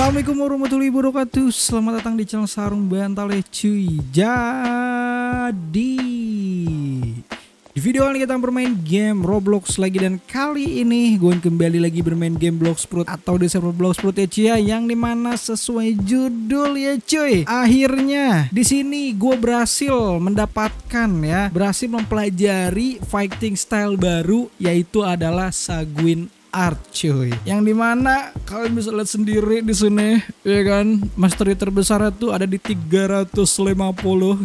Assalamualaikum warahmatullahi wabarakatuh Selamat datang di channel Sarung Bantale cuy Jadi Di video kali ini kita bermain game Roblox lagi Dan kali ini gue kembali lagi bermain game Bloxprout Atau Desember Bloxprout ya cuy ya, Yang dimana sesuai judul ya cuy Akhirnya di sini gue berhasil mendapatkan ya Berhasil mempelajari fighting style baru Yaitu adalah Saguin art cuy yang dimana kalian bisa lihat sendiri di sini ya kan mastery terbesar itu ada di 350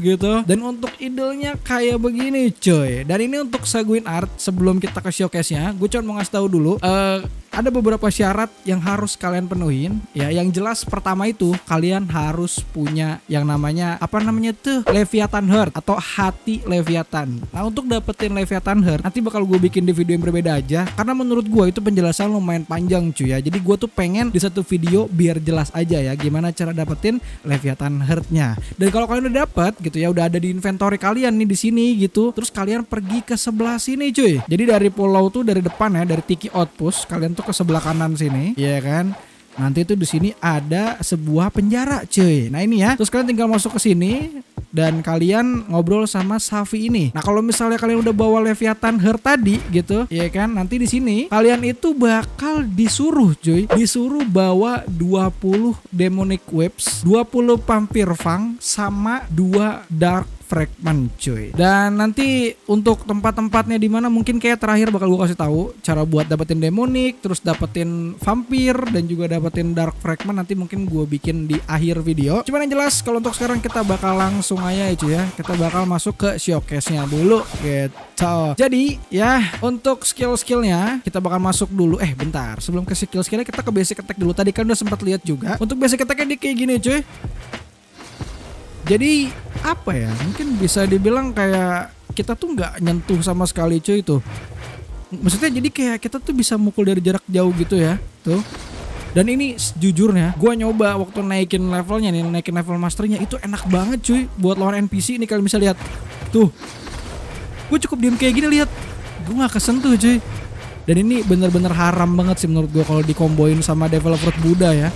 gitu dan untuk idolnya kayak begini cuy dan ini untuk Saguin Art sebelum kita ke showcase nya gue cuma mau ngasih tahu dulu uh, ada beberapa syarat yang harus kalian penuhin ya yang jelas pertama itu kalian harus punya yang namanya apa namanya tuh Leviathan Heart atau hati Leviathan nah untuk dapetin Leviathan Heart nanti bakal gue bikin di video yang berbeda aja karena menurut gue itu penjelasan lumayan panjang cuy ya jadi gue tuh pengen di satu video biar jelas aja ya gimana cara dapetin Leviathan Heartnya dan kalau kalian udah dapet gitu ya udah ada di inventory kalian nih di sini gitu terus kalian pergi ke sebelah sini cuy jadi dari pulau tuh dari depan ya dari Tiki Outpost kalian tuh ke sebelah kanan sini, ya kan? Nanti itu di sini ada sebuah penjara, cuy. Nah, ini ya. Terus kalian tinggal masuk ke sini dan kalian ngobrol sama Safi ini. Nah, kalau misalnya kalian udah bawa Leviathan Her tadi gitu, ya kan? Nanti di sini kalian itu bakal disuruh, cuy. Disuruh bawa 20 Demonic webs, 20 puluh Fang sama dua Dark fragment cuy. Dan nanti untuk tempat-tempatnya di mana mungkin kayak terakhir bakal gue kasih tahu cara buat dapetin demonic, terus dapetin vampir dan juga dapetin dark fragment nanti mungkin gue bikin di akhir video. Cuman yang jelas kalau untuk sekarang kita bakal langsung aja ya cuy ya. Kita bakal masuk ke showcase-nya dulu gitu. Jadi ya untuk skill-skillnya kita bakal masuk dulu. Eh bentar, sebelum ke skill-skillnya kita ke basic attack dulu. Tadi kan udah sempat lihat juga. Untuk basic attack-nya dia kayak gini cuy jadi apa ya mungkin bisa dibilang kayak kita tuh nggak nyentuh sama sekali cuy itu maksudnya jadi kayak kita tuh bisa mukul dari jarak jauh gitu ya tuh dan ini jujurnya gue nyoba waktu naikin levelnya nih naikin level masternya itu enak banget cuy buat lawan NPC ini kalian bisa lihat tuh gue cukup diem kayak gini lihat gue nggak kesentuh cuy dan ini bener-bener haram banget sih menurut gue kalau dikomboin sama developer Buddha ya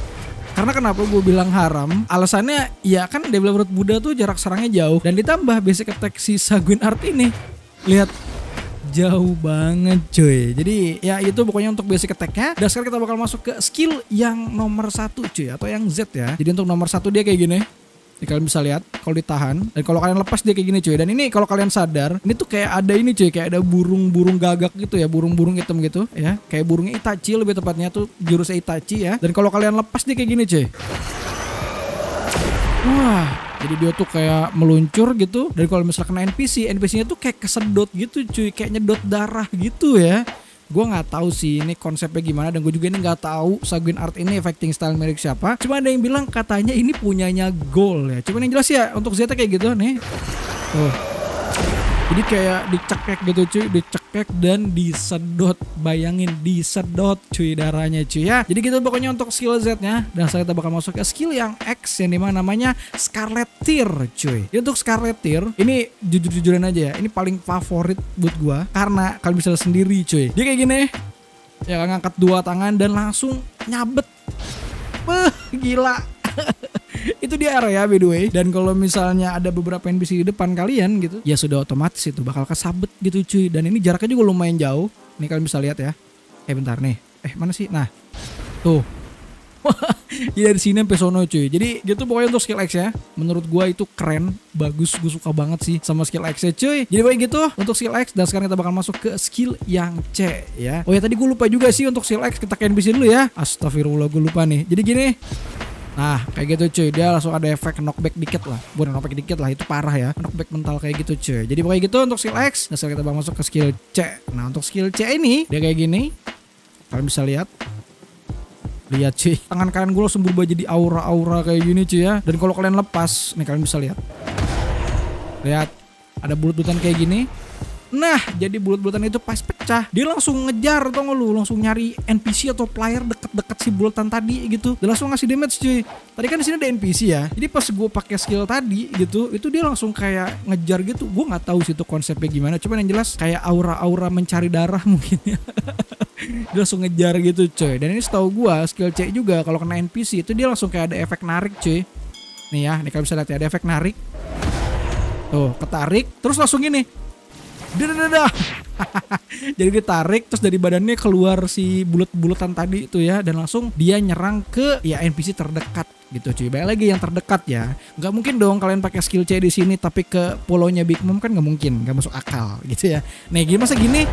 karena kenapa gue bilang haram? Alasannya ya kan Devil Fruit Buddha tuh jarak serangnya jauh dan ditambah basic attack si Saguin Art ini. Lihat jauh banget cuy jadi ya itu pokoknya untuk basic attacknya dan sekarang kita bakal masuk ke skill yang nomor satu cuy atau yang Z ya jadi untuk nomor satu dia kayak gini jadi kalian bisa lihat kalau ditahan dan kalau kalian lepas dia kayak gini cuy. Dan ini kalau kalian sadar, ini tuh kayak ada ini cuy, kayak ada burung-burung gagak gitu ya, burung-burung hitam gitu ya. Kayak burungnya Itachi lebih tepatnya tuh jurusnya Itachi ya. Dan kalau kalian lepas dia kayak gini cuy. Wah, jadi dia tuh kayak meluncur gitu. Dan kalau misalnya kena NPC, NPC-nya tuh kayak kesedot gitu cuy. Kayak nyedot darah gitu ya gue nggak tahu sih ini konsepnya gimana dan gue juga ini nggak tahu Saguin Art ini effecting style milik siapa cuma ada yang bilang katanya ini punyanya Gold ya Cuma yang jelas ya untuk Zeta kayak gitu nih tuh jadi kayak dicekek gitu cuy, dicekek dan disedot. Bayangin disedot cuy darahnya cuy ya. Jadi gitu pokoknya untuk skill Z-nya dan saya kita bakal masuk ke skill yang X yang dimana namanya Scarlet Tear cuy. Jadi untuk Scarlet Tear ini jujur-jujuran aja ya, ini paling favorit buat gua karena kalian bisa sendiri cuy. Dia kayak gini. Ya ngangkat dua tangan dan langsung nyabet. Beuh, gila. itu di area ya, by the way dan kalau misalnya ada beberapa NPC di depan kalian gitu ya sudah otomatis itu bakal kesabet gitu cuy dan ini jaraknya juga lumayan jauh ini kalian bisa lihat ya eh bentar nih eh mana sih nah tuh ya dari sini sampai sono cuy jadi dia tuh pokoknya untuk skill X ya menurut gua itu keren bagus gue suka banget sih sama skill X ya cuy jadi pokoknya gitu untuk skill X dan sekarang kita bakal masuk ke skill yang C ya oh ya tadi gue lupa juga sih untuk skill X kita ke NPC dulu ya astagfirullah gue lupa nih jadi gini Nah kayak gitu cuy dia langsung ada efek knockback dikit lah. Bukan knockback dikit lah itu parah ya. Knockback mental kayak gitu cuy. Jadi pokoknya gitu untuk skill X. Nah sekarang kita bakal masuk ke skill C. Nah untuk skill C ini dia kayak gini. Kalian bisa lihat lihat cuy tangan kalian gue langsung berubah jadi aura-aura kayak gini cuy ya dan kalau kalian lepas nih kalian bisa lihat lihat ada bulut-bulutan kayak gini Nah, jadi bulat-bulatan itu pas pecah, dia langsung ngejar tau gak lu, langsung nyari NPC atau player deket-deket si bulatan tadi gitu. Dia langsung ngasih damage cuy. Tadi kan di sini ada NPC ya. Jadi pas gue pakai skill tadi gitu, itu dia langsung kayak ngejar gitu. Gue nggak tahu sih itu konsepnya gimana. Cuman yang jelas kayak aura-aura mencari darah mungkin ya. dia langsung ngejar gitu cuy. Dan ini setahu gue skill C juga kalau kena NPC itu dia langsung kayak ada efek narik cuy. Nih ya, nih kalian bisa lihat ya ada efek narik. Tuh, ketarik, terus langsung ini dadah jadi ditarik terus dari badannya keluar si bulat-bulatan tadi itu ya dan langsung dia nyerang ke ya NPC terdekat gitu cuy. Banyak lagi yang terdekat ya. Nggak mungkin dong kalian pakai skill C di sini tapi ke pulau Big Mom kan nggak mungkin, nggak masuk akal gitu ya. Nah, jadi masa gini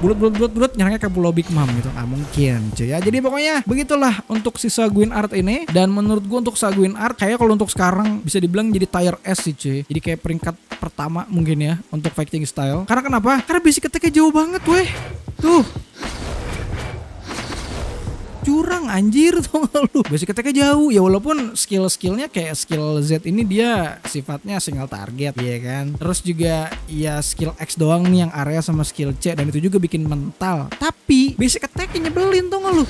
Bulut bulut bulut bulut nyerangnya ke pulau Big Mom gitu nggak mungkin cuy ya. Jadi pokoknya begitulah untuk sisa Gwyn Art ini dan menurut gua untuk Saguin Art kayak kalau untuk sekarang bisa dibilang jadi tier S sih cuy. Jadi kayak peringkat pertama mungkin ya untuk fighting style. Karena kenapa? Karena basic attack jauh banget weh. Tuh, curang anjir tau lu basic attacknya jauh ya walaupun skill-skillnya kayak skill Z ini dia sifatnya single target ya kan terus juga ya skill X doang nih yang area sama skill C dan itu juga bikin mental tapi basic attacknya nyebelin tau lu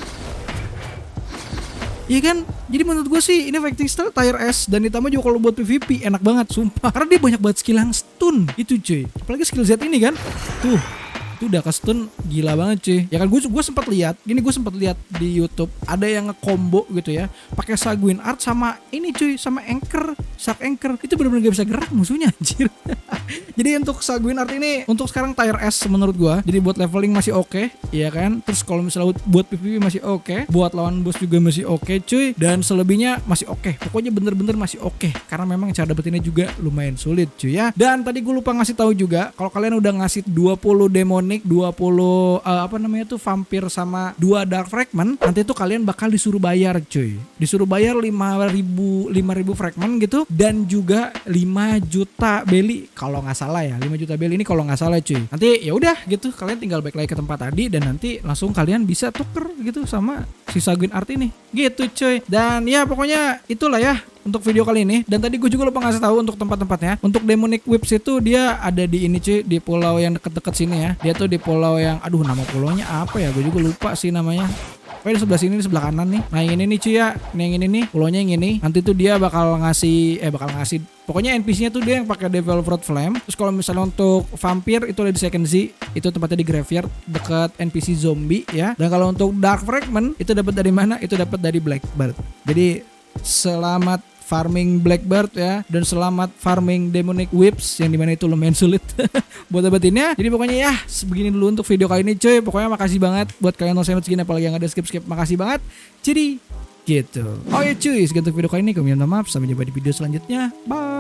Iya kan? Jadi menurut gue sih ini fighting style tier S dan ditambah juga kalau buat PvP enak banget sumpah. Karena dia banyak banget skill yang stun. Itu cuy. Apalagi skill Z ini kan. Tuh, itu udah custom gila banget cuy ya kan gue gue sempat lihat gini gue sempat lihat di YouTube ada yang ngekombo gitu ya pakai Saguin Art sama ini cuy sama Anchor Shark Anchor itu benar-benar gak bisa gerak musuhnya anjir jadi untuk Saguin Art ini untuk sekarang tier S menurut gue jadi buat leveling masih oke okay, ya kan terus kalau misalnya buat PvP masih oke okay. buat lawan bos juga masih oke okay, cuy dan selebihnya masih oke okay. pokoknya bener-bener masih oke okay. karena memang cara dapetinnya juga lumayan sulit cuy ya dan tadi gue lupa ngasih tahu juga kalau kalian udah ngasih 20 demon unik 20 uh, apa namanya tuh vampir sama dua dark fragment nanti tuh kalian bakal disuruh bayar cuy disuruh bayar 5000 5000 fragment gitu dan juga 5 juta beli kalau nggak salah ya 5 juta beli ini kalau nggak salah cuy nanti ya udah gitu kalian tinggal balik lagi ke tempat tadi dan nanti langsung kalian bisa tuker gitu sama sisa green art ini gitu cuy dan ya pokoknya itulah ya untuk video kali ini dan tadi gue juga lupa ngasih tahu untuk tempat-tempatnya untuk demonic whips itu dia ada di ini cuy di pulau yang deket-deket sini ya dia tuh di pulau yang aduh nama pulaunya apa ya gue juga lupa sih namanya Oh ini sebelah sini sebelah kanan nih. Nah yang ini nih cuy ya. Ini yang ini nih. Pulonya yang ini. Nanti tuh dia bakal ngasih eh bakal ngasih Pokoknya NPC-nya tuh dia yang pakai Devil Fruit Flame. Terus kalau misalnya untuk vampir itu ada di Second Z, itu tempatnya di graveyard dekat NPC zombie ya. Dan kalau untuk Dark Fragment itu dapat dari mana? Itu dapat dari Blackbird. Jadi selamat farming blackbird ya dan selamat farming demonic whips yang dimana itu lumayan sulit buat dapetinnya jadi pokoknya ya sebegini dulu untuk video kali ini cuy pokoknya makasih banget buat kalian yang nonton segini apalagi yang ada skip-skip makasih banget jadi gitu oh ya cuy segitu video kali ini kami minta maaf sampai jumpa di video selanjutnya bye